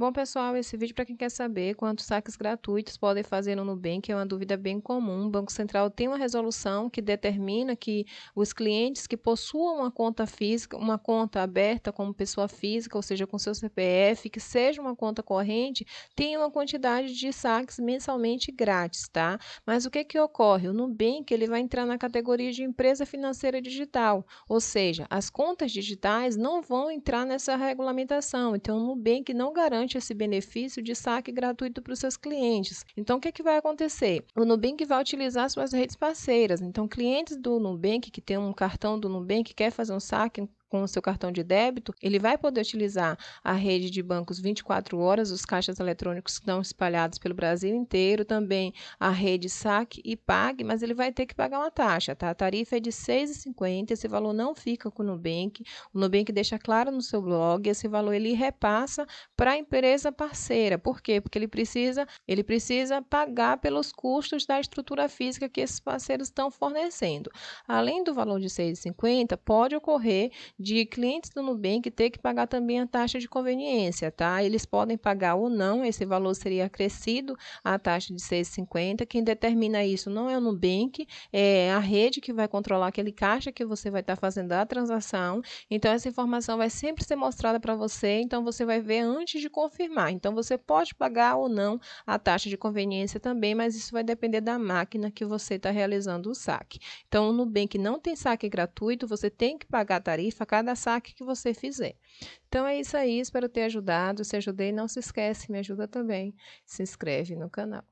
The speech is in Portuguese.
Bom, pessoal, esse vídeo é para quem quer saber quantos saques gratuitos podem fazer no Nubank é uma dúvida bem comum. O Banco Central tem uma resolução que determina que os clientes que possuam uma conta física, uma conta aberta como pessoa física, ou seja, com seu CPF, que seja uma conta corrente, tenham uma quantidade de saques mensalmente grátis, tá? Mas o que que ocorre? O Nubank, ele vai entrar na categoria de empresa financeira digital, ou seja, as contas digitais não vão entrar nessa regulamentação. Então, o Nubank não garante garante esse benefício de saque gratuito para os seus clientes. Então, o que, é que vai acontecer? O Nubank vai utilizar suas redes parceiras. Então, clientes do Nubank que tem um cartão do Nubank quer fazer um saque com o seu cartão de débito, ele vai poder utilizar a rede de bancos 24 horas, os caixas eletrônicos que estão espalhados pelo Brasil inteiro, também a rede saque e pague, mas ele vai ter que pagar uma taxa, tá? A tarifa é de R$ 6,50, esse valor não fica com o Nubank, o Nubank deixa claro no seu blog, esse valor ele repassa para a empresa parceira. Por quê? Porque ele precisa, ele precisa pagar pelos custos da estrutura física que esses parceiros estão fornecendo. Além do valor de R$ 6,50, pode ocorrer de clientes do Nubank ter que pagar também a taxa de conveniência, tá? Eles podem pagar ou não, esse valor seria acrescido à taxa de 6,50. Quem determina isso não é o Nubank, é a rede que vai controlar aquele caixa que você vai estar tá fazendo a transação. Então, essa informação vai sempre ser mostrada para você, então você vai ver antes de confirmar. Então, você pode pagar ou não a taxa de conveniência também, mas isso vai depender da máquina que você está realizando o saque. Então, o Nubank não tem saque gratuito, você tem que pagar a tarifa cada saque que você fizer. Então é isso aí, espero ter ajudado. Se ajudei, não se esquece, me ajuda também. Se inscreve no canal.